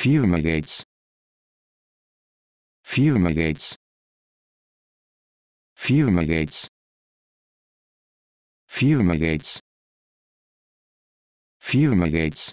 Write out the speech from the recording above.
fumigates fumigates fumigates fumigates fumigates